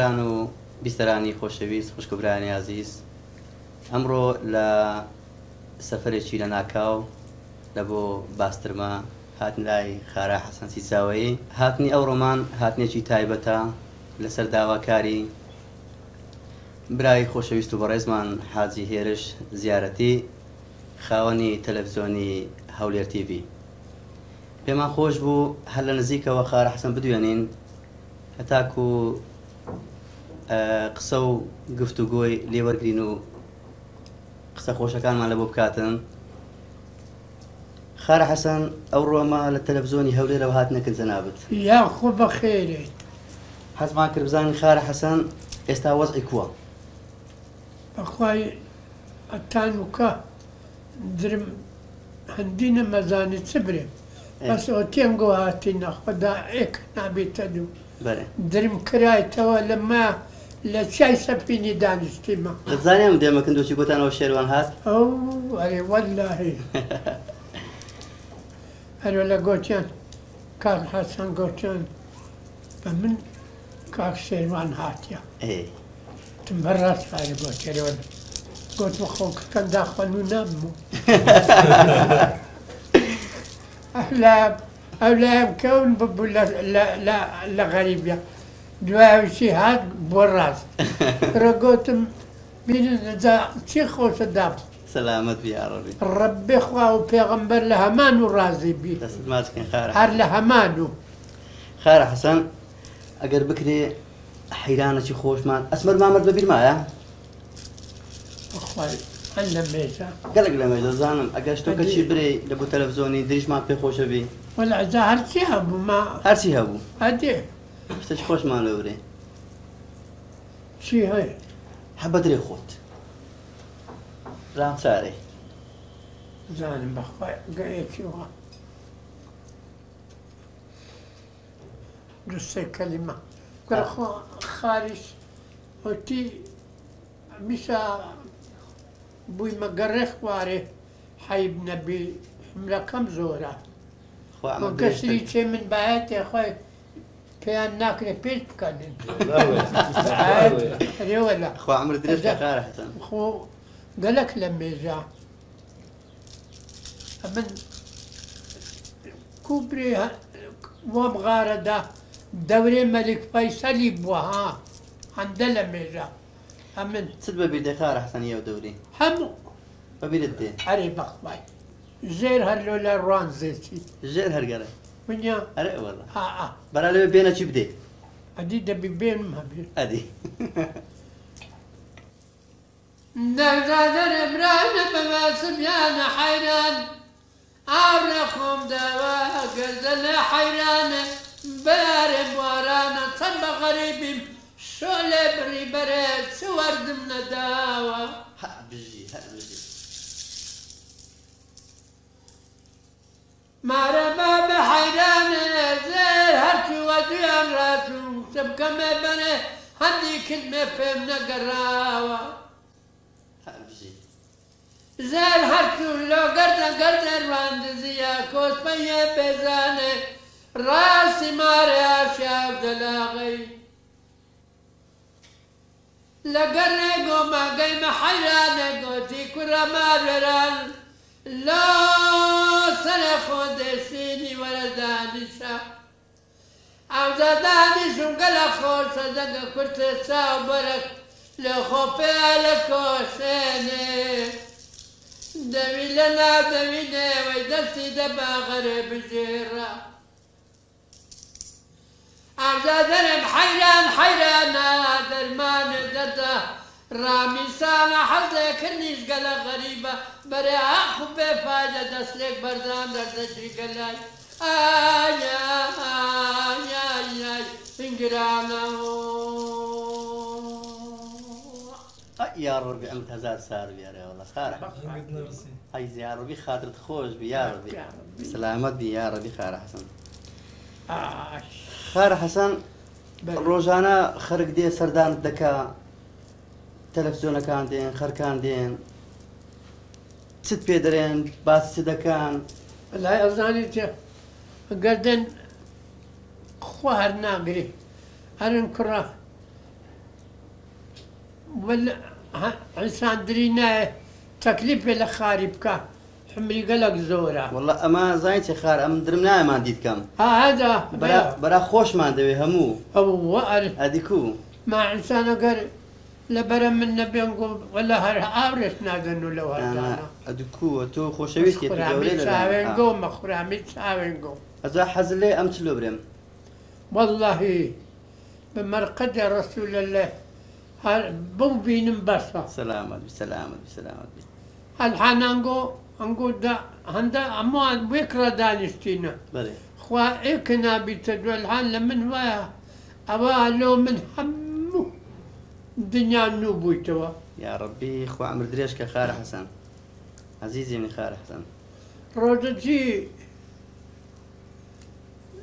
هاوشەران و بیستەرانی خۆشەویست خوشکبرانی عزیز ئەمڕۆ لە سەفرێکی لە ناکاو لە بۆ باسترمە هاتنلای خارە حەسەنسی چاوەیە هاتنی ئەو ڕۆمان هاتنێکی تایبەتە لەسەر داواکاری برای خۆشەویست و بەڕێزمان حاجی هێرش زیارەتی خاوەنی تەلەڤزیۆنی هەولێر TV پێمان خۆش بوو هەر لە نزیکەوە خارە حەسەن بدوێنین هەتاکو قسە و گفت و گۆی لێوەرگین و مال خۆشەکانمان کاتن خار حسن او رو ما ڕۆمە لە تەلەڤزۆنی هەولێرە هات نکن زنابت یا خوب بە حس ما کرد بزانین خارە حەسەن ئێستا وەزعی کووە بەخوای ئەتان درم هەندینە مزانی چ بس بەس ئەو تێم گۆ هاتی درم کرای تو لما لشاي سبيني دان استيما زاني مدي ما كنتو شي قلت انا وشير وان هات او علي والله انا ولا غوتيان كان حسن غوتيان فمن كاك شير وان هات يا اي تمرات فاري غوتيان ولا قلت مخوك كان داخل ونامو احلام احلام كون ببو لا لا لا غريب يا дваючи برست را گفتم بینید چی خوش دفت سلامت بیاراری رب خواه و پیغمبر لهمانو راضی بی دست ماز کن خاره هر لهمانو خاره حسن اگر بکری حیرانه چی خوش من اسمر مامر ببیر ما خواهی هلا ميزة گله لميزة زنم اقاش توكا شي بري لبو تلفزيوني دريش ما ولی بی ولا زهرتی هبو ما هرتی هبو شتاش خوش مانوري شي هاي حبة دري خوت رام ساري زانم بخباي قاية كيوها جسي كلمة قال خو خارج وتي مشا بوي قرخ واري حيب نبي حملة كم زورة وكسري من بعاتي خوي في ناكل بيت كان عاد هذه ولا خو عمر دريس كخار حسن خو قال لك لما جا من كوبري وام دا دوري ملك فيصل يبوها عند لما جا أمن تسبب دخار حسن يا دوري هم فبيدتي عري بخباي زير هاللولا روان زيتي زير هالقرا وينيا رأي والله اه اه برا لما بينا شي بدي ادي دبي بين ما بين ادي دردادر ابراهيم بما سميان حيران ابرخم دوا قزل حيران بارم ورانا تم غريبين شو لبري برد سوردم نداوا ها بجي ها بجي مرمى بحيران نزل هرچی ودیان راتو سب کمه بنه هندی کلمه فهم نگراوا زر هرچو لو گردن گردن راندزیا کس پیه بزنه راسی ماره آشاب دلاغی لگر نگو ما گیم حیران نگو تی کرا مارران لا سنخد سيني ولا دانشا او دا دانشم گلا خور سدنگ کرت سا برک لخو پیال کوشنه دوی لنا دوینه وی دستی دبا غرب جیره أعزادنا حيران حيران درمان درده ڕامیسانە حەزەکە نیشگە لە غەریبە بەرێ ئاخ بێ پایدە دەستێک بەردام دەردەجریگە لای ئایا ئایای پنگرانە یا ڕۆبی آه، ئەم هزار سار بیارەوەڵە خارە ئەی زیارڕبی خاتت خۆش بیارڕبی سلامەت بیارڕبی خارە حەسن آه، خارە حەسەن ڕۆژانە خەرک دێ سەردان دەکا تەلەفزیۆنەکان دێن خەرکان دێن چت پێ دەرێن باسی دەکان لای ئەزانی گەردن خوا هەر ناگری هەرن کوڕە ئەسان دری نایە تەکلیف پێ لە خاری بکە حملی گەلک زۆرە وڵ ئەمە زای چ خار برا برا خوش ما هادا همو هو دەوێ هذيكو ما ماعسانە گەر لەبەرە من نەبێن لە هەر ئاورێت نادەن و لەوە دوکووە تۆ خۆشەویستی گۆ آه. مەخورامی چاوێن گۆ ئەزا حەز لێ ئەم چلۆ برێم واللهی بە مەرقەدە ڕسوول لە بم بینم بەسە سلامت سلامت سلامت هەلحانانگۆ ئەنگۆ هەندە ئەموان وێکرا دانیشتینە خوا ئێکە نابیتە دوێلهان لە من وایە ئەوە لۆ من هەمە دنيا نوبوي توا يا ربي خو عمر دريش كخار حسن عزيزي من خار حسن رجتي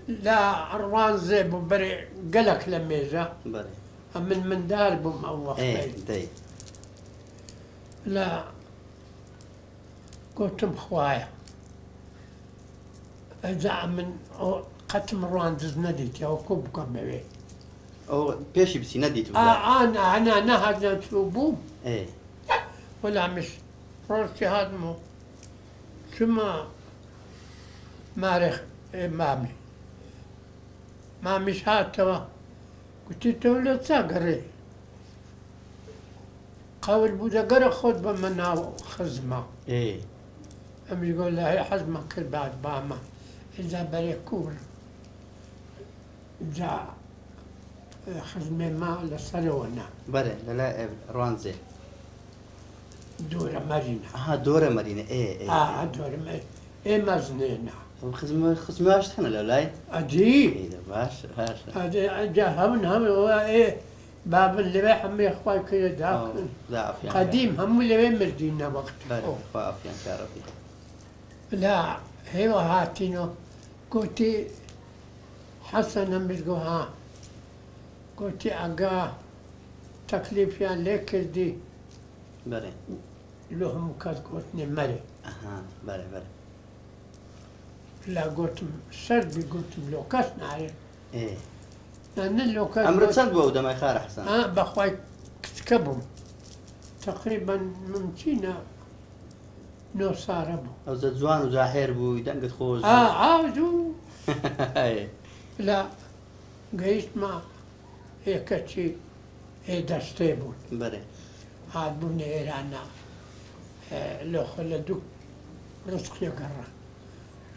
لا عروان زي ببري قلك لميجا بري من من دار بوم الله ايه دي لا قلت خوايا اجا من قتم روان دزنا ديت يا وكوب كبيبي او بيش بسي ندي تو آه, آه، انا انا انا هذا تشوبو ايه ولا مش فرشتي هادمو ثم مارخ إيه، مامي ماميش توا قلت تولد تاقري قاول بودا قرا خود بمنا خزمة ايه أم يقول لها حزمة كل بعد باما إذا بريكول إذا خدمة ما لسلونا بله للا اه، روانزي دورة مارينا ها آه، دورة مارينا ايه ايه اه دورة مارينا ايه مزنينا خدمه خدمه واش تحنا لا لاي عجيب ايه باش باش جا هم هم ايه باب اللي هم يخوي كل داخل لا يعني قديم هم اللي بين مردينا وقت ضعف يا تعرفي لا هي هاتينو قلتي حسنا مش ها گوتی ئەگا تەکلیفیان لێ کردی بەێ لە هەموو کات گوتنی مەرێ بەێ بەێ لا گوتم سەردی گوتم لۆ کەس نایێت ئەمرە چەند بۆ دەمای خارە حسان بەخوای کچکە بووم تقریبا من چینە نۆ سارە بوو ئەو جوان و خوز آه دەنگت خۆش ئاوو لە گەیشتمە ێکە چی ئێ دەستێ بوون هاتبوون ئێرانە لەخۆ لە دوو ڕستقی گەڕە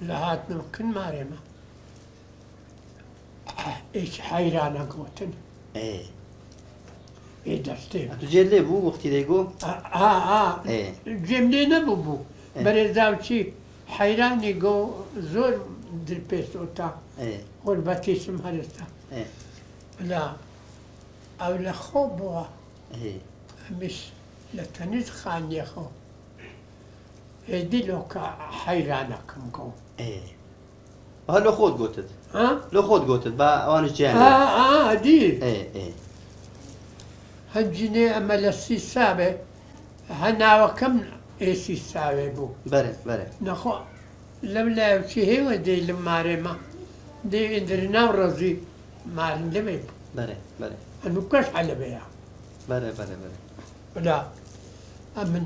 لە هاتنەوە کن مارێمە هیچ حەیرانە گوتن ئێ دەستێ جێ لێ بوو وەختی دەیگۆ جێم لێ نەبوو بوو بەرێزاوچی حەیرانی گۆ زۆر درپێست تا خۆر بەتیسم هەرستا لە او لخو بوا مش لتنيت خان يخو هدي لوكا حيرانك ای، ایه ها لو خود گوتت ها لو خود گوتت با اوانش جانب ها ها دي ايه ايه هجني اما لسي سابه هنا وكم ايسي سابه بو بره بره نخو لولا شي هو دي لماري ما دي اندرنا ورزي مارن لبيب بره بره نوکەش حەلبەیە بلا ئە من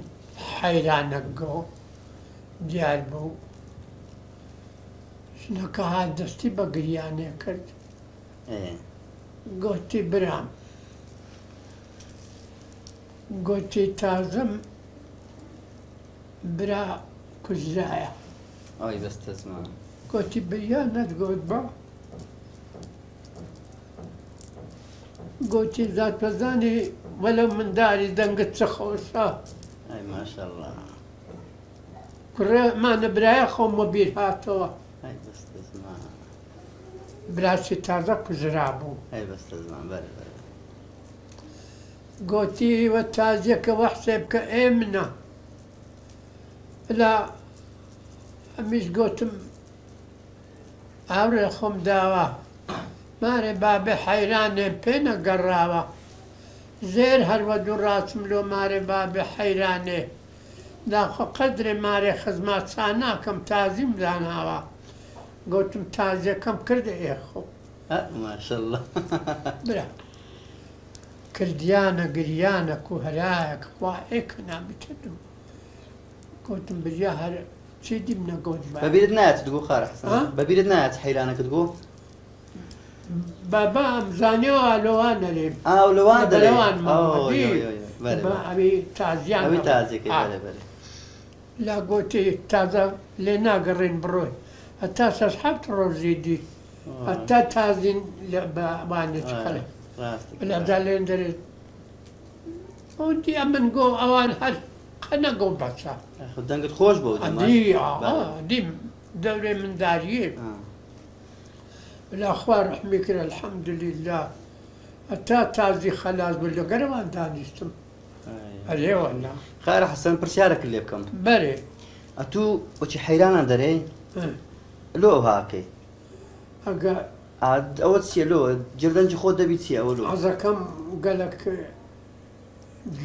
حەیرانەگۆ دیار بوو ژنەکە ها دەستی بە گریانێ کرد گۆتی برام گۆتی تازم برا کوژایە گۆتی بریان نەتگۆت بە گۆچی زادپەزانی وەلە منداری دەنگت چ خۆشە کوڕمانە برایە خۆمە بیر هاتەوە براچی تازە کوژرا بوو گۆتیوە تازیەکەەوە حسێ بکە ئێ منە لا ئەمیش گوتم ئاورێ خۆم داوە. مارێ بابێ حەیرانێ پێنە گەڕاوە زێر هەروە دوو ڕاستم لۆ مارێ بابێ حەیرانێ داخۆ قەدرێ مارێ خزمات چاناکەم تازیم داناوە گوتم تازیەکەم کردە ئێخۆ برا کردیانە گریانە و هەرایەک خوا ئێکنا بتدم گوتم بریا هەر چی دیم نەگۆت بەبیرت نات دوگو خارە بەبیرت نات حەیرانەکەت بوو؟ بابا ئەمزانەوە لەوان دەرێن ئاوان دەلەوان ئەوی تازیان لا گۆتی تازە لێ ناگەڕێن بڕۆی هەتا سەس حەفت ڕۆژی دی هەتا تازین بەبانێت خەڵێ لەدا لێن دەرێت ئەوتی ئەمن گۆ ئەوان هەر قەنە گۆ بەچە دەنگت خۆش بۆ دی دەورێ منداریە. الاخوان رحمك الحمد لله حتى تازي خلاص بلو قرمان دانيستم آه. ايه والله خير حسن برشارك اللي بكم بري اتو وشي حيرانا دري إيه. لو هاكي اقا عاد اول سي لو جردنج خود دبي سي اولو عزا كم قالك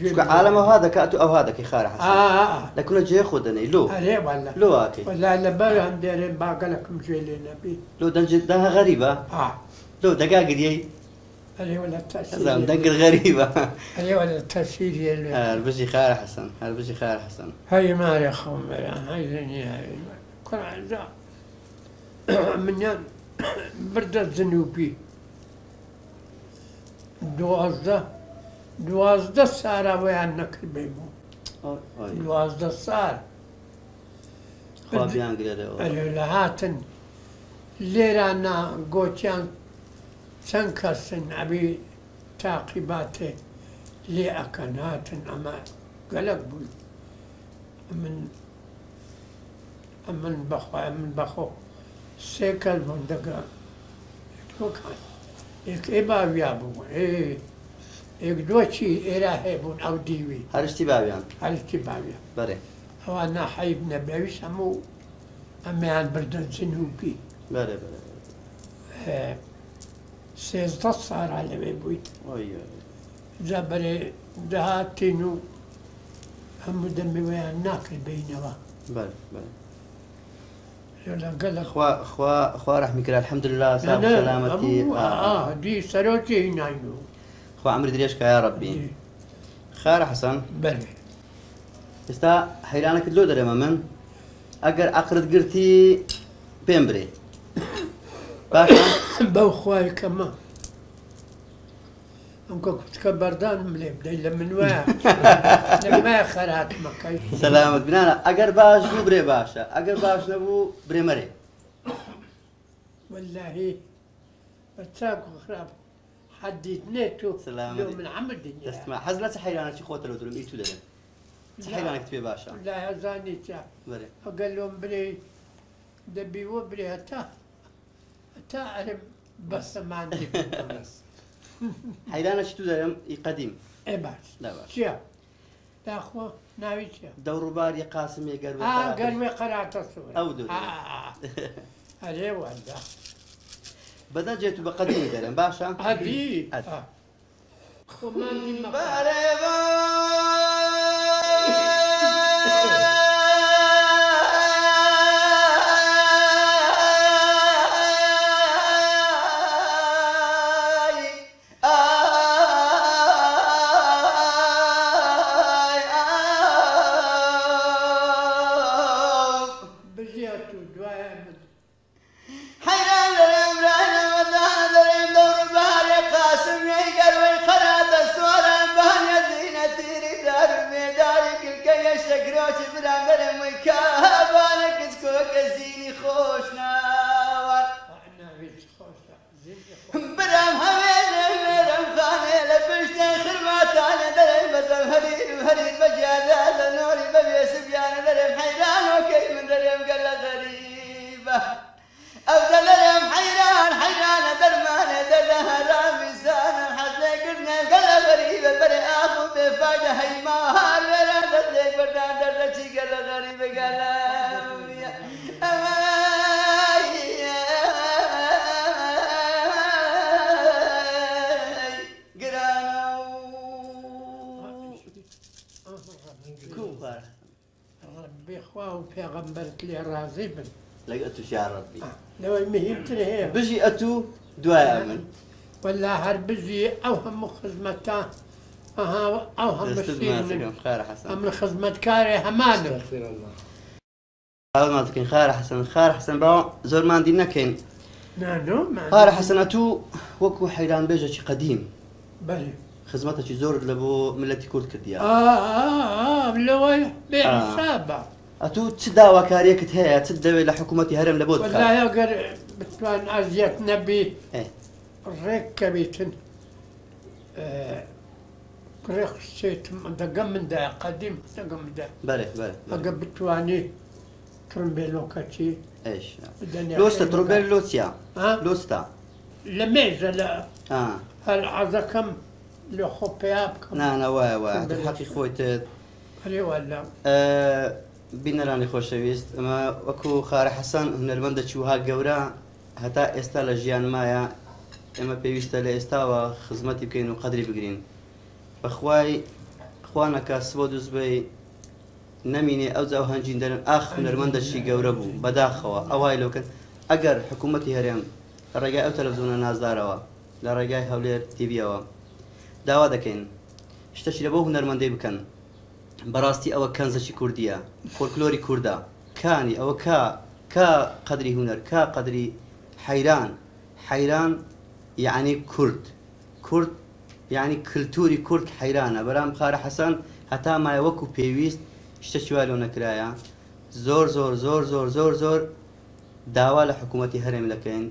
شو عالم او هذا كاتو او هذا كيخارح اه اه, آه. لكن جي خدني لو آه، لا والله لو اكي ولا لبا عندين باقا لكم جي لنا بي لو دنج ده غريبه اه لو دقاق دي اي ولا التسجيل لا مدقر غريبه عليه ولا التسجيل هربشي خارح حسن هربشي خارح حسن هاي مالي خوم هاي هاي كل عزاء من بردت دو دوازده دوازدە ساراوەیان نەکرد بێ بوو دوازدە سار لە هاتن لێرە گۆچیان چەند کەسن ئەبی تاقیباتێ لێ ئەکەن هاتن ئەمە گەلک بوو من من بەخوا من بەخۆ سێ کەس بوون دەگەن یەک ئێ باویا بوو ئێ ئێک دۆچی ئێرا هەیەبوون ئەو دیوی هەرشتی باویان هەرشتی باویان بەێ ئەوان ناحیب نەبێویست هەموو ئەمەیان بردن سنووکی سێزدە سارا لەوێ بوویت جا بەێ دەهاتین و هەموو دەمەوەیان ناکرد بینەوە خوا رحمیکرا الحمدلله سلامەتی دی سەرۆکی ناین و خو عمري دريش يا ربي إيه. خير حسن بلي استا حيرانك كدلو دري مامن اگر اقرد قرتي بيمبري باشا بو خواي كما امك كنت كبردان ملي الا من واع لما خرات مكاي سلامك بنانا اگر باش نبري باشا اگر باش نبو بريمري والله بتاكو خرابك حديتنيتو سلام يوم من عم الدنيا تسمع حزنا تحيل انا شي خوات لو تلوم ايتو دلم تحيل انا كتبي باشا لا زاني تا بري قال لهم بري دبي وبري هتا هتا عرب بس ما عندي بس حيل انا شتو دلم قديم اي باش لا باش شيا تاخو ناوي شيا دور باري قاسم يا قروي اه قروي قرعت الصور او دور اه اه اه بدا جيت بقديم درن باشا قديم خمان من مقام يا حيران حيران درمان دزهران بسان حتى قلنا قلب غريب بري اخو بفايدة هي ما هارنا تدليك بردان دردشي قال غريب قال أمان كوفر ربي خواه وفي غنبرت لي راضي بن لقيتوش يا ربي آه، لو مهمتني هي بجي أتو دواء أمن آه، والله هر بجي أوهم خدمتك أها أوهم السين خير حسن أمن خدمتكاري همان استغفر الله هذا ما تكن خير حسن خير حسن بقى زور ما ما كين خير حسن أتو وكو حيران بيجا قديم بلي خدمتك زور لبو ملتي كرد كرديا آه آه آه, آه. بيع بحسابه ئەتو چ داواکاریەکت هەیە چ دەوێت لە حکوومەتتی هەرم لە بۆ گەر بتوان ئازیەت نەبی ڕێک دقم من دەگەم مندا قەدیم دەگەم دا ئەگە بتوانی ترمبێلۆکەچی لۆستە تربێل لۆچیا لۆستا لە مێژە لە هەر عزەکەم لە خۆ پێیا بکەم نانەوە وای حەقی هل نعم، نعم، ولا وەلا آه، بینەرانی خۆشەویست ئەمە وەکو خارە حەسان هنەرمەندە چوها گەورە هەتا ئێستا لە ژیان مایە ئێمە پێویستە لە ئێستاوە خزمەتی بکەین و قەدری بگرین بەخوای خوانەکە سوە دوزبەی نەمینێ ئەو جااو هەنجین دەرن ئاخ هنەرمەندەشی گەورە بوو بەداخەوە ئەوای لەکرد ئەگەر حکوومەتتی هەرێم ڕێگای ئەو تەلەزونە نازدارەوە لە ڕێگای هەولێر تیبیەوە داوا دەکەین شتەشی لە بۆ هنەرمەندەی بکەن بەڕاستی ئەوە کەنزەکی کوردیە فۆلکلۆری کووردا کانی ئەوە کا کا قدری هوەر کا قدری حەیران حەیران یعنی کورد کورد یعنی کللتوری کورد حەیرانە بەرام خارە حەسان هەتا مای وەکو پێویست شتە چوالۆ نەکرایە زۆر زۆر زۆر زۆر زۆر زۆر داوا لە حکوومەتتی هەرێم لەکەین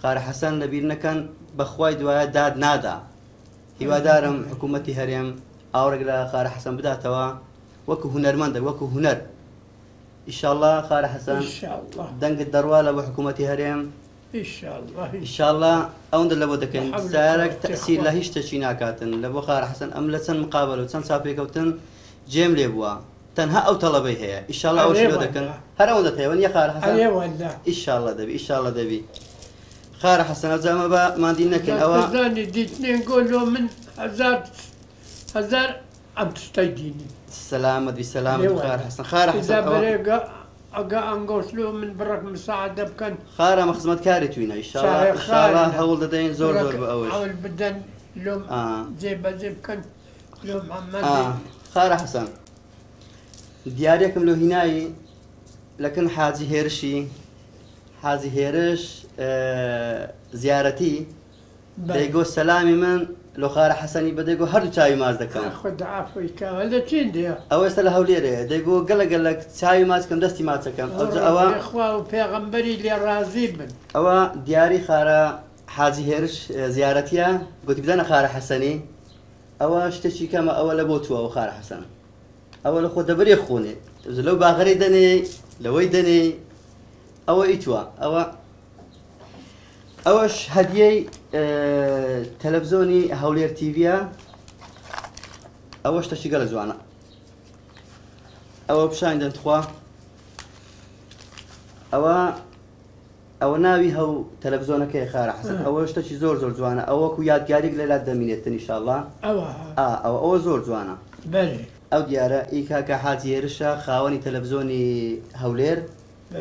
خارە حەسان لەبییر نەکەن بەخوای دوایە داد نادا هیوادارم حکوومەتتی هەرێم ئاورێک لە خارە حەسەن بداتەوە وەکو هوەرمەندە وەکو هوەر ئیشاءله خارە حەسەن دەنگت دەڕوا لە بە حکوومەتتی هەرێم ئیشاءله ئەوەندە لە بۆ دەکەین سارێک تەسیر لە هیچ شتەچی ناکاتن لە بۆ خارە حەسەن ئەم لە چەند مقابل و چەند چاپێکەوتن جێم لێ بووە تەنها ئەو تەڵەبەی خار حسن ئەو والله ان شاء الله دبي ان شاء الله دبي خار حسن دەبی ما حەسەن ئەزامە بە مادی نەکەن ئەوە دیتنێ گۆلۆ من هزار هزار أم تستيقيني السلامة دي سلامة خير حسن خير حسن إذا بريقة أقا أنقوش له من برك مساعدة بكن خير ما خدمت كاري توينا إن شاء الله إن شاء الله هول دين زور زور بأول حاول بدن لوم آه. جيب جيب كن لوم عمان آه. خير حسن دياريكم لو هناي لكن حاجي هيرشي حاجي هيرش آه زيارتي ديقو سلامي من لۆخارە حەسەنی بەدەگو هەردوو چاوی ماز دەکەم لە ئەو ئێستا لە هەولێرە دەگو گەلەگەلک چاوی ماچکەم دەستی ماچەکەم ئەوە پێغمبەری لێ ڕازی بن ئەوە دیاری خارە حاجی هێرش زیارەتە گوتی بدەنە خارە حەسەنی ئەوە شتێکی کەمە ئەوە لە بۆ تووە ئەو خارە حەسەن ئەوە لە خۆ دەبێ خۆنێ لەو باغەری دەنێ لەوەی دەنێ ئەوە ئیتوە ئەوە ئەوەش هەدیەی تەلەڤزۆنی هەولێر تیڤە ئەوەش تەشی گەلە جوانە ئەوە پیششان دەنتخوا ئەوە ئەوە ناوی هەو تەلەڤزۆنەکەی خارە حسن ئەوە شتەکی زۆر زۆر جوانە ئەوەکو یادگارێک لەلا دەمینێت نیشاڵە ئەوە ئەوە زۆر جوانە ئەو دیارە ئیکاکە حاجێرشە خاوەنی تەلەڤزۆنی هەولێر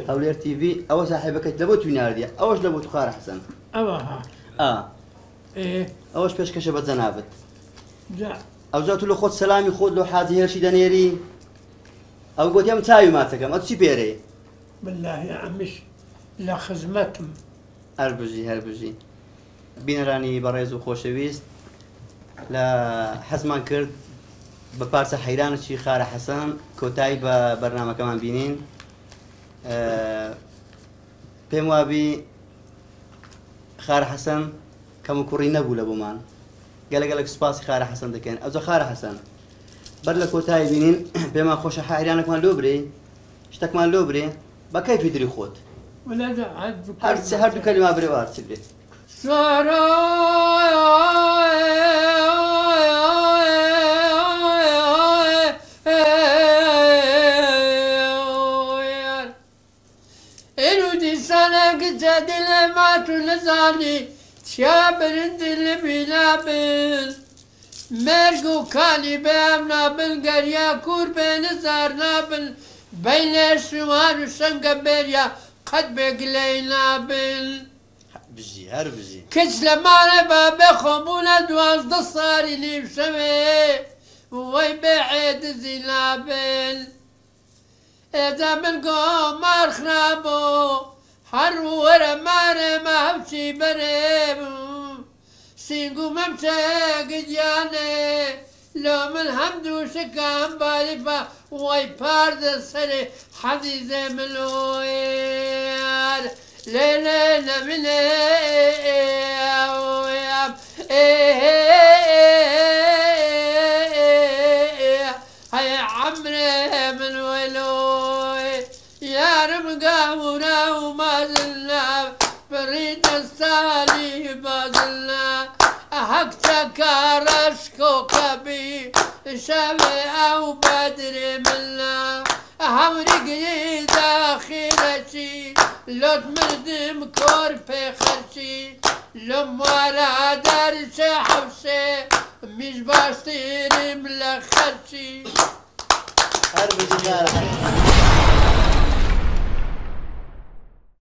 هەولێر تیV ئەوە ساحبەکەت لەبۆ توی ناردە ئەوەش لەبوو تو خارە حسن ئەوە ئەوەش پێشکەشە بە جەنابێت ئەو زات لە خۆت سەلامی خۆت لە حاجی هێرشی دەنێری ئەو گوتیم چاوی ماتەکەم ئە چی پێرێ بالله ئەمیش لە خزمەتم هەربژی هەربژی بینەرانی بەڕێز و خۆشەویست لە حەزمان کرد بە پارچە حەیرانەی خارە حەسەن کۆتایی بە بەرنمەکەمان بینین پێم وابی خار حەسەن کەم کوڕی نەبوو لە بۆمان گەلە گەلک سوپاسی خارە حەسەن دەکەن ئەزۆ خارە حەسەن بەر لە کۆتایی بینین پێمان خۆشە حیرانەکمان لۆ برێ شتەکمان لۆ برێ بەکەی ولا خۆت عاد هرت هرت كلمة بري بێت سارا دل ما تو نزانی چیا برند دل بینا بر مرگ و کالی بهم نابن گریا کور به نزار نابن بین شمار و شنگ بریا قد بگلی نابن بزی هر بزی کچ لمانه بابه خمونه دوازده ساری نیم شوه وی به عید زینابن اذا من قمر خرابو حرور مار ما همشي بريم سينغو ممشا قدياني لو من حمد وشكا هم وي واي بارد سري حديث ملوير ليلة من ايه ايه كرشكو كبي شمع وبدري منا هم رجلي داخلتي لط مردم في خرشي لما لا درش حبسي مش باشتيري ملخرشي هربي